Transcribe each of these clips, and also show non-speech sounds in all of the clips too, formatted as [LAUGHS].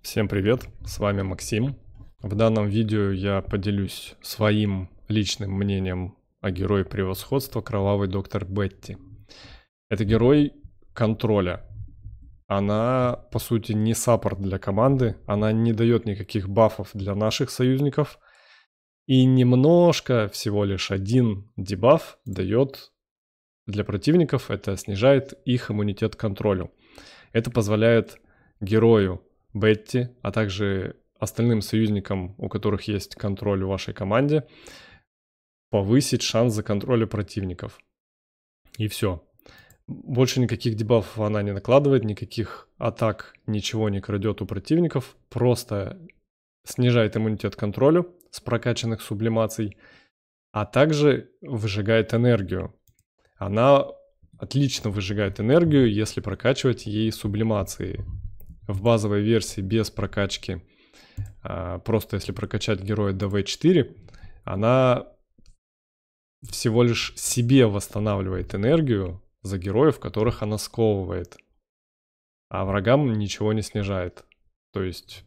Всем привет, с вами Максим. В данном видео я поделюсь своим личным мнением о герое превосходства «Кровавый доктор Бетти». Это герой контроля. Она, по сути, не саппорт для команды, она не дает никаких бафов для наших союзников. И немножко, всего лишь один дебаф дает для противников, это снижает их иммунитет к контролю. Это позволяет герою Бетти, а также остальным союзникам, у которых есть контроль в вашей команде, повысить шанс за контроля противников. И все. Больше никаких дебафов она не накладывает, никаких атак, ничего не крадет у противников. Просто снижает иммунитет контролю с прокачанных сублимаций, а также выжигает энергию. Она отлично выжигает энергию, если прокачивать ей сублимации в базовой версии без прокачки, а, просто если прокачать героя до V4, она всего лишь себе восстанавливает энергию за героев, которых она сковывает. А врагам ничего не снижает. То есть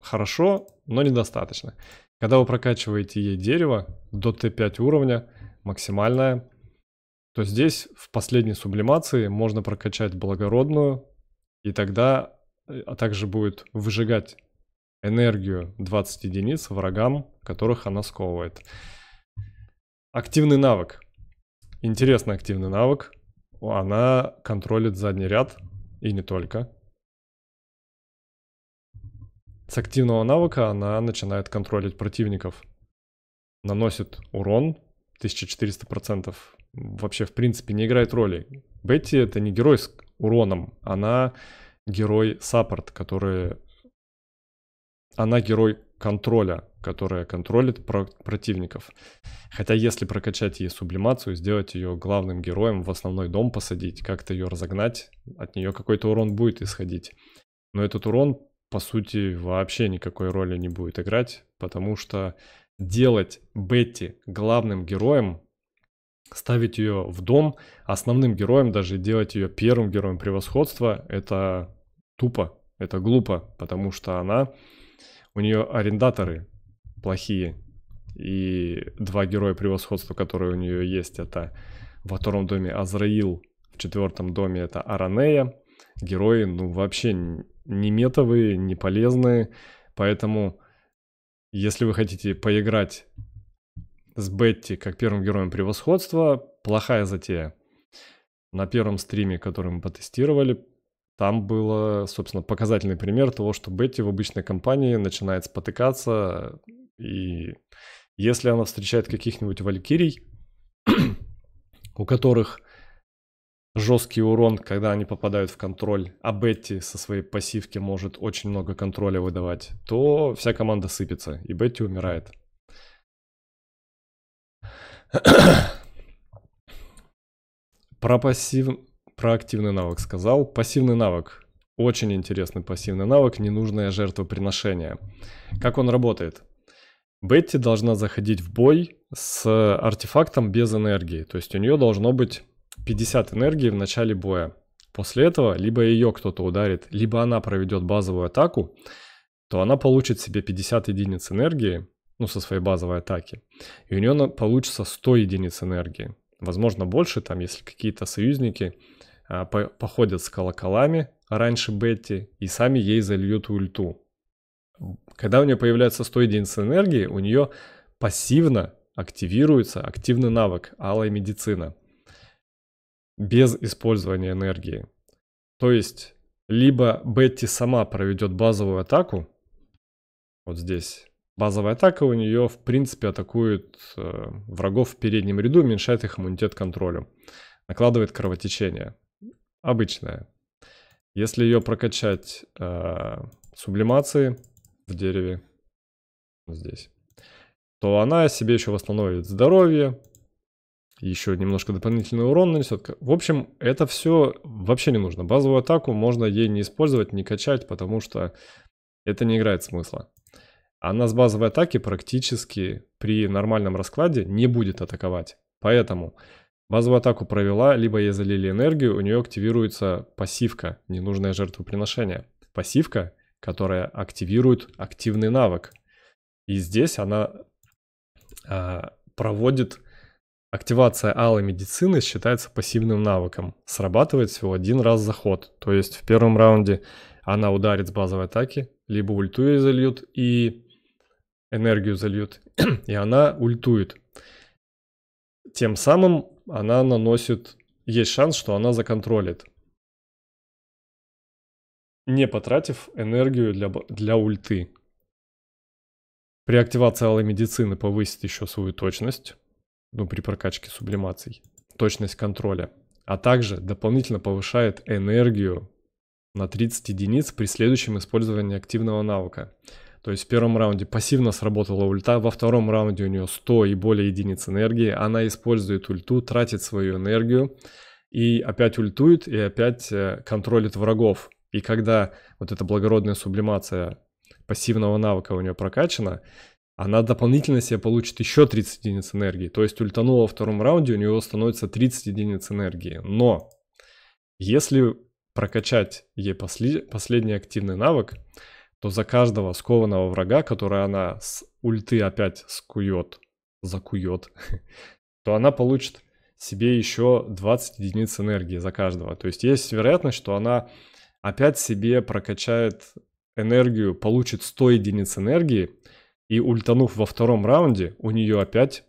хорошо, но недостаточно. Когда вы прокачиваете ей дерево до Т5 уровня, максимальное, то здесь в последней сублимации можно прокачать благородную, и тогда, э, а также будет выжигать энергию 20 единиц врагам, которых она сковывает. Активный навык. Интересный активный навык. Она контролит задний ряд, и не только. С активного навыка она начинает контролить противников. Наносит урон 1400%. Вообще, в принципе, не играет роли. Бетти это не геройск уроном. Она герой саппорт, который... Она герой контроля, которая контролит про- противников. Хотя если прокачать ей сублимацию, сделать ее главным героем, в основной дом посадить, как-то ее разогнать, от нее какой-то урон будет исходить. Но этот урон, по сути, вообще никакой роли не будет играть, потому что делать Бетти главным героем ставить ее в дом основным героем, даже делать ее первым героем превосходства, это тупо, это глупо, потому что она, у нее арендаторы плохие, и два героя превосходства, которые у нее есть, это во втором доме Азраил, в четвертом доме это Аранея. Герои, ну, вообще не метовые, не полезные, поэтому если вы хотите поиграть с Бетти как первым героем превосходства. Плохая затея. На первом стриме, который мы потестировали, там был, собственно, показательный пример того, что Бетти в обычной компании начинает спотыкаться, и если она встречает каких-нибудь валькирий, [CLEARS THROAT] у которых жесткий урон, когда они попадают в контроль, а Бетти со своей пассивки может очень много контроля выдавать, то вся команда сыпется, и Бетти умирает. Про пассив... Про активный навык сказал. Пассивный навык. Очень интересный пассивный навык, ненужное жертвоприношение. Как он работает? Бетти должна заходить в бой с артефактом без энергии. То есть у нее должно быть 50 энергии в начале боя. После этого либо ее кто-то ударит, либо она проведет базовую атаку, то она получит себе 50 единиц энергии, ну, со своей базовой атаки. И у нее получится 100 единиц энергии. Возможно, больше, там, если какие-то союзники а, по походят с колоколами раньше Бетти и сами ей зальют ульту. Когда у нее появляется 100 единиц энергии, у нее пассивно активируется активный навык алая медицина без использования энергии. То есть либо Бетти сама проведет базовую атаку, вот здесь Базовая атака у нее, в принципе, атакует э, врагов в переднем ряду, уменьшает их иммунитет контролю. Накладывает кровотечение. Обычное. Если ее прокачать э, сублимации в дереве, здесь, то она себе еще восстановит здоровье, еще немножко дополнительный урон нанесет. В общем, это все вообще не нужно. Базовую атаку можно ей не использовать, не качать, потому что это не играет смысла она а с базовой атаки практически при нормальном раскладе не будет атаковать. Поэтому базовую атаку провела, либо ей залили энергию, у нее активируется пассивка, ненужное жертвоприношение. Пассивка, которая активирует активный навык. И здесь она э, проводит активация алой медицины считается пассивным навыком. Срабатывает всего один раз за ход. То есть в первом раунде она ударит с базовой атаки, либо ульту ей зальют, и энергию зальют, [CLEARS THROAT] и она ультует. Тем самым она наносит, есть шанс, что она законтролит, не потратив энергию для, для ульты. При активации алой медицины повысит еще свою точность, ну при прокачке сублимаций, точность контроля, а также дополнительно повышает энергию на 30 единиц при следующем использовании активного навыка – то есть в первом раунде пассивно сработала ульта, во втором раунде у нее 100 и более единиц энергии, она использует ульту, тратит свою энергию и опять ультует и опять э, контролит врагов. И когда вот эта благородная сублимация пассивного навыка у нее прокачана, она дополнительно себе получит еще 30 единиц энергии. То есть ультанула во втором раунде, у нее становится 30 единиц энергии. Но если прокачать ей после... последний активный навык, то за каждого скованного врага, который она с ульты опять скует, закует, [LAUGHS] то она получит себе еще 20 единиц энергии за каждого. То есть есть вероятность, что она опять себе прокачает энергию, получит 100 единиц энергии, и ультанув во втором раунде, у нее опять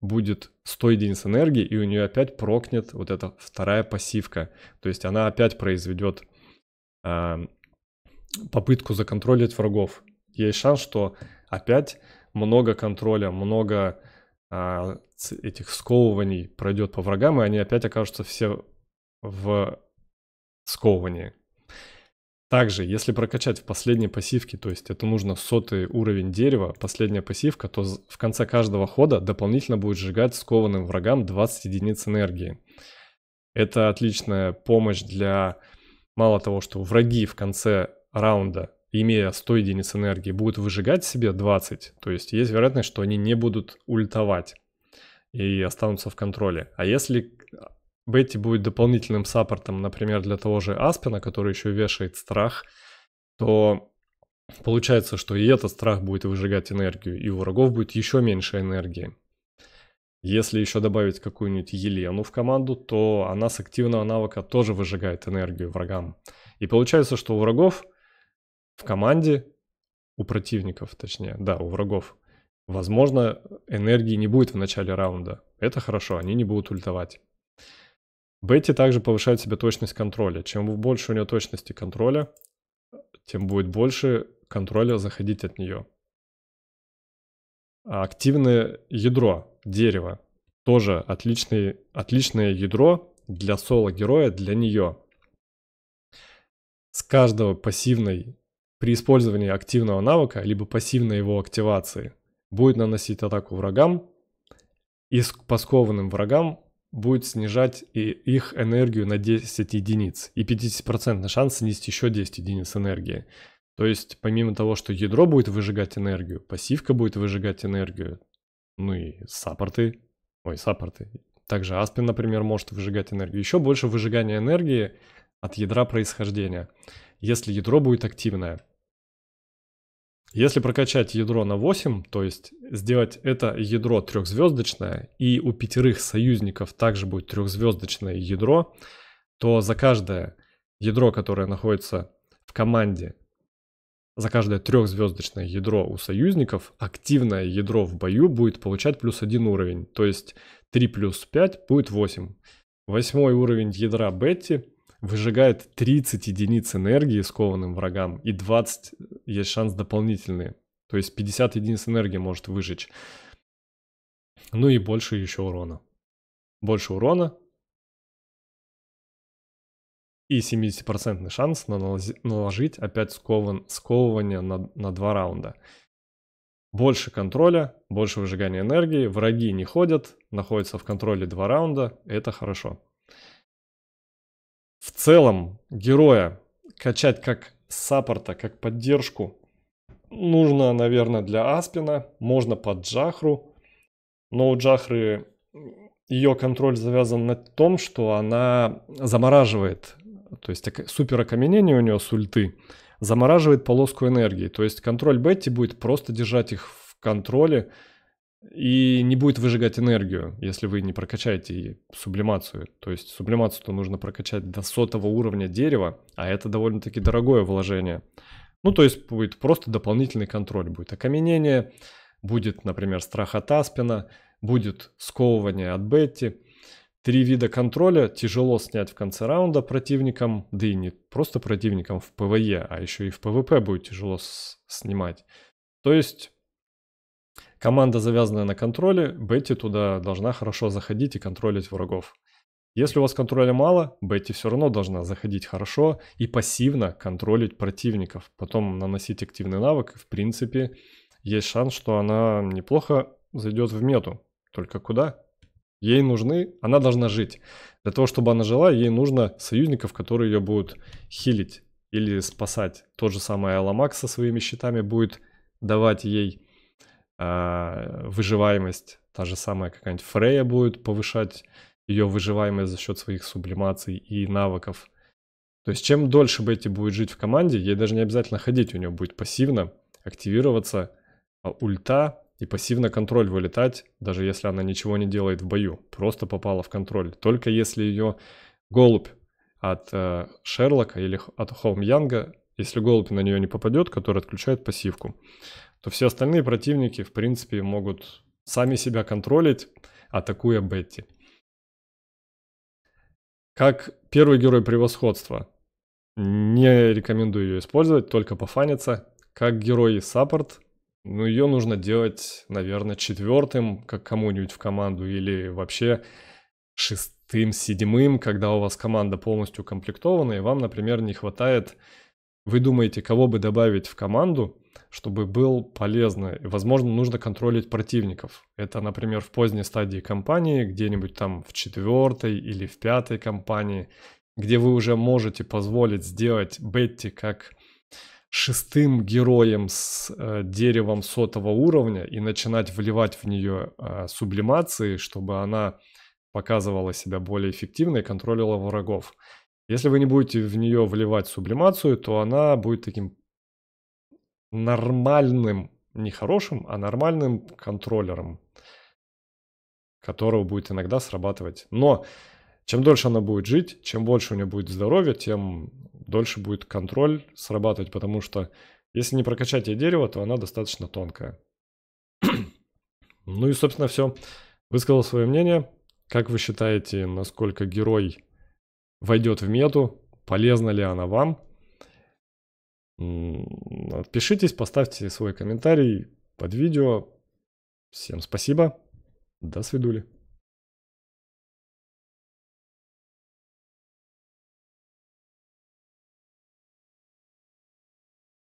будет 100 единиц энергии, и у нее опять прокнет вот эта вторая пассивка. То есть она опять произведет эм, попытку законтролить врагов. Есть шанс, что опять много контроля, много а, этих сковываний пройдет по врагам, и они опять окажутся все в сковывании. Также, если прокачать в последней пассивке, то есть это нужно сотый уровень дерева, последняя пассивка, то в конце каждого хода дополнительно будет сжигать скованным врагам 20 единиц энергии. Это отличная помощь для мало того, что враги в конце раунда, имея 100 единиц энергии, будут выжигать себе 20, то есть есть вероятность, что они не будут ультовать и останутся в контроле. А если Бетти будет дополнительным саппортом, например, для того же Аспина, который еще вешает страх, то получается, что и этот страх будет выжигать энергию, и у врагов будет еще меньше энергии. Если еще добавить какую-нибудь Елену в команду, то она с активного навыка тоже выжигает энергию врагам. И получается, что у врагов в команде, у противников, точнее, да, у врагов, возможно, энергии не будет в начале раунда. Это хорошо, они не будут ультовать. Бетти также повышает себе точность контроля. Чем больше у нее точности контроля, тем будет больше контроля заходить от нее. А активное ядро, дерево, тоже отличный, отличное ядро для соло-героя, для нее. С каждого пассивной при использовании активного навыка, либо пассивной его активации, будет наносить атаку врагам, и по скованным врагам будет снижать и их энергию на 10 единиц, и 50% шанс снизить еще 10 единиц энергии. То есть, помимо того, что ядро будет выжигать энергию, пассивка будет выжигать энергию, ну и саппорты, ой, саппорты. Также Аспин, например, может выжигать энергию. Еще больше выжигания энергии – от ядра происхождения, если ядро будет активное. Если прокачать ядро на 8, то есть сделать это ядро трехзвездочное, и у пятерых союзников также будет трехзвездочное ядро, то за каждое ядро, которое находится в команде, за каждое трехзвездочное ядро у союзников, активное ядро в бою будет получать плюс один уровень, то есть 3 плюс 5 будет 8. Восьмой уровень ядра Бетти выжигает 30 единиц энергии скованным врагам, и 20 э, есть шанс дополнительные. То есть 50 единиц энергии может выжечь. Ну и больше еще урона. Больше урона. И 70% шанс на наложить опять скован, сковывание на, на 2 раунда. Больше контроля, больше выжигания энергии, враги не ходят, находятся в контроле 2 раунда, это хорошо в целом героя качать как саппорта, как поддержку, нужно, наверное, для Аспина, можно под Джахру, но у Джахры ее контроль завязан на том, что она замораживает, то есть супер окаменение у нее с ульты, замораживает полоску энергии, то есть контроль Бетти будет просто держать их в контроле, и не будет выжигать энергию, если вы не прокачаете сублимацию. То есть сублимацию-то нужно прокачать до сотого уровня дерева, а это довольно-таки дорогое вложение. Ну, то есть будет просто дополнительный контроль, будет окаменение, будет, например, страх от Аспина, будет сковывание от Бетти. Три вида контроля тяжело снять в конце раунда противникам, да и не просто противникам в ПВЕ, а еще и в ПВП будет тяжело снимать. То есть Команда, завязанная на контроле, Бетти туда должна хорошо заходить и контролить врагов. Если у вас контроля мало, Бетти все равно должна заходить хорошо и пассивно контролить противников. Потом наносить активный навык, в принципе, есть шанс, что она неплохо зайдет в мету. Только куда? Ей нужны, она должна жить. Для того, чтобы она жила, ей нужно союзников, которые ее будут хилить или спасать. Тот же самый Аламак со своими щитами будет давать ей а, выживаемость, та же самая какая-нибудь Фрея будет повышать ее выживаемость за счет своих сублимаций и навыков. То есть чем дольше Бетти будет жить в команде, ей даже не обязательно ходить, у нее будет пассивно активироваться а, ульта и пассивно контроль вылетать, даже если она ничего не делает в бою, просто попала в контроль. Только если ее голубь от э, Шерлока или от Холм Янга если голубь на нее не попадет, который отключает пассивку, то все остальные противники, в принципе, могут сами себя контролить, атакуя Бетти. Как первый герой превосходства, не рекомендую ее использовать, только пофаниться. Как герой саппорт, ну ее нужно делать, наверное, четвертым, как кому-нибудь в команду, или вообще шестым, седьмым, когда у вас команда полностью укомплектована, и вам, например, не хватает вы думаете, кого бы добавить в команду, чтобы был полезно. возможно, нужно контролить противников. Это, например, в поздней стадии компании, где-нибудь там в четвертой или в пятой компании, где вы уже можете позволить сделать Бетти как шестым героем с э, деревом сотого уровня и начинать вливать в нее э, сублимации, чтобы она показывала себя более эффективно и контролила врагов. Если вы не будете в нее вливать сублимацию, то она будет таким нормальным, не хорошим, а нормальным контроллером, которого будет иногда срабатывать. Но чем дольше она будет жить, чем больше у нее будет здоровья, тем дольше будет контроль срабатывать, потому что если не прокачать ей дерево, то она достаточно тонкая. [CLEARS THROAT] ну и, собственно, все. Высказал свое мнение. Как вы считаете, насколько герой войдет в мету, полезна ли она вам. Отпишитесь, поставьте свой комментарий под видео. Всем спасибо. До свидули.